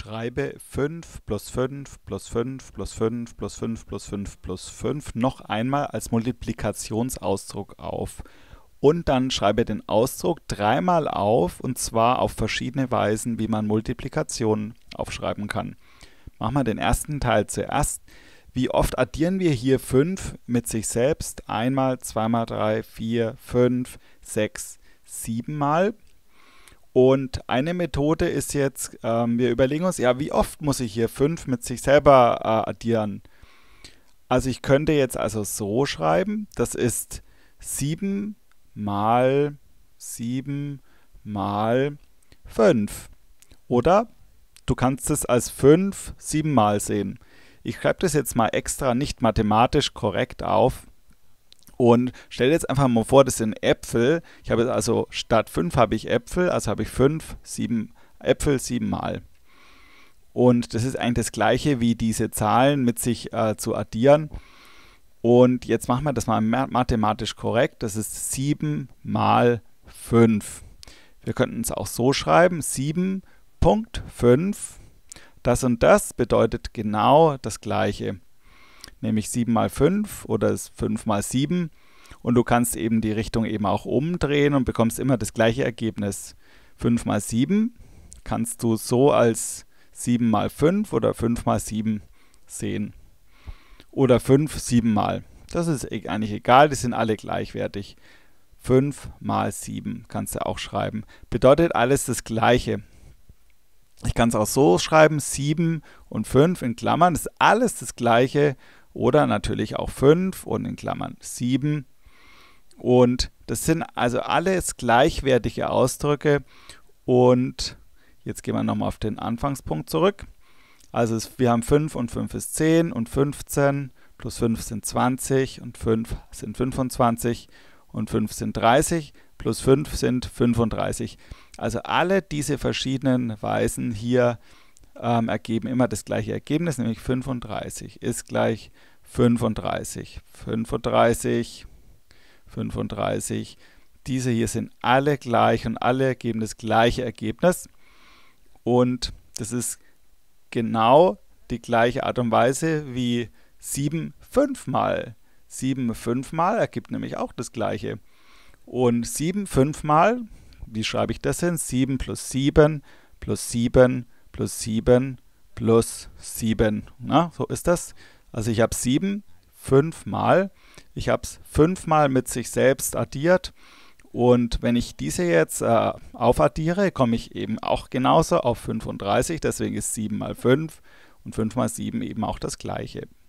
schreibe 5 plus 5 plus 5 plus 5 plus 5 plus 5 plus 5 noch einmal als Multiplikationsausdruck auf. Und dann schreibe den Ausdruck dreimal auf und zwar auf verschiedene Weisen, wie man Multiplikationen aufschreiben kann. Machen wir den ersten Teil zuerst. Wie oft addieren wir hier 5 mit sich selbst? Einmal, zweimal, drei, vier, fünf, sechs, siebenmal. Mal. Und eine Methode ist jetzt, ähm, wir überlegen uns, ja, wie oft muss ich hier 5 mit sich selber äh, addieren? Also ich könnte jetzt also so schreiben, das ist 7 mal 7 mal 5. Oder du kannst es als 5 7 mal sehen. Ich schreibe das jetzt mal extra nicht mathematisch korrekt auf, und stell dir jetzt einfach mal vor, das sind Äpfel. Ich habe jetzt also statt 5 habe ich Äpfel, also habe ich 5, 7 Äpfel siebenmal. Und das ist eigentlich das gleiche wie diese Zahlen mit sich äh, zu addieren. Und jetzt machen wir das mal mathematisch korrekt. Das ist 7 mal 5. Wir könnten es auch so schreiben, 7.5. Das und das bedeutet genau das gleiche nämlich 7 mal 5 oder 5 mal 7. Und du kannst eben die Richtung eben auch umdrehen und bekommst immer das gleiche Ergebnis. 5 mal 7 kannst du so als 7 mal 5 oder 5 mal 7 sehen. Oder 5 7 mal. Das ist e- eigentlich egal, die sind alle gleichwertig. 5 mal 7 kannst du auch schreiben. Bedeutet alles das gleiche. Ich kann es auch so schreiben, 7 und 5 in Klammern, das ist alles das gleiche oder natürlich auch 5 und in Klammern 7. Und das sind also alles gleichwertige Ausdrücke. Und jetzt gehen wir nochmal auf den Anfangspunkt zurück. Also es, wir haben 5 und 5 ist 10 und 15 plus 5 sind 20 und 5 sind 25 und 5 sind 30 plus 5 sind 35. Also alle diese verschiedenen Weisen hier ähm, ergeben immer das gleiche Ergebnis, nämlich 35 ist gleich 35, 35, 35. Diese hier sind alle gleich und alle ergeben das gleiche Ergebnis. Und das ist genau die gleiche Art und Weise wie 7 fünfmal. 7 fünfmal ergibt nämlich auch das gleiche. Und 7 fünfmal, wie schreibe ich das hin? 7 plus 7 plus 7 plus plus 7 plus 7. Na, ne? so ist das. Also ich habe 7 fünfmal. Ich habe es fünfmal mit sich selbst addiert. Und wenn ich diese jetzt äh, aufaddiere, komme ich eben auch genauso auf 35. Deswegen ist 7 mal 5 und 5 mal 7 eben auch das gleiche.